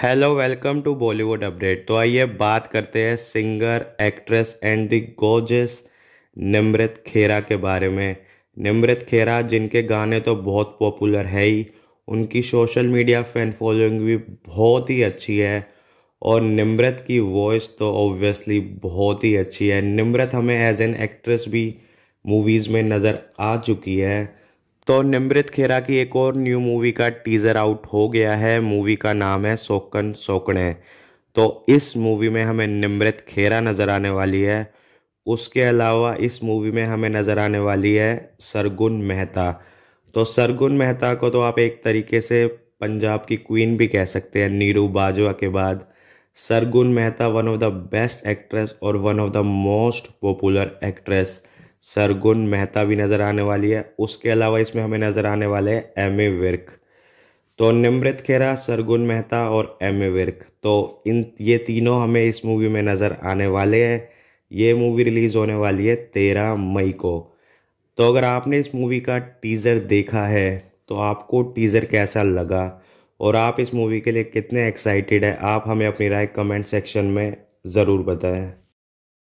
hello welcome to Bollywood update तो आइए बात करते हैं singer actress and the gorgeous Nimrit Khaira के बारे में निमृत खेरा जिनके गाने तो बहुत पॉपुलर है ही उनकी सोशल मीडिया फैन फॉलोइंग भी बहुत ही अच्छी है और निमृत की वॉइस तो ऑब्वियसली बहुत ही अच्छी है निमृत हमें एज एन एक्ट्रेस भी मूवीज़ में नज़र आ चुकी है तो निमृत खेरा की एक और न्यू मूवी का टीज़र आउट हो गया है मूवी का नाम है सोकन सोकणे तो इस मूवी में हमें निमृत खेरा नज़र आने वाली है उसके अलावा इस मूवी में हमें नज़र आने वाली है सरगुन मेहता तो सरगुन मेहता को तो आप एक तरीके से पंजाब की क्वीन भी कह सकते हैं नीरू बाजवा के बाद Sargun Mehta one of the best actress और one of the most popular actress Sargun Mehta भी नज़र आने वाली है उसके अलावा इसमें हमें नज़र आने वाले हैं एम ए विर्क तो निमृत खेरा सरगुन मेहता और एम ए विर्क तो इन ये तीनों हमें इस मूवी में नज़र आने वाले हैं ये मूवी रिलीज़ होने वाली है तेरह मई को तो अगर आपने इस मूवी का टीज़र देखा है तो आपको टीज़र कैसा लगा और आप इस मूवी के लिए कितने एक्साइटेड हैं आप हमें अपनी राय कमेंट सेक्शन में ज़रूर बताएं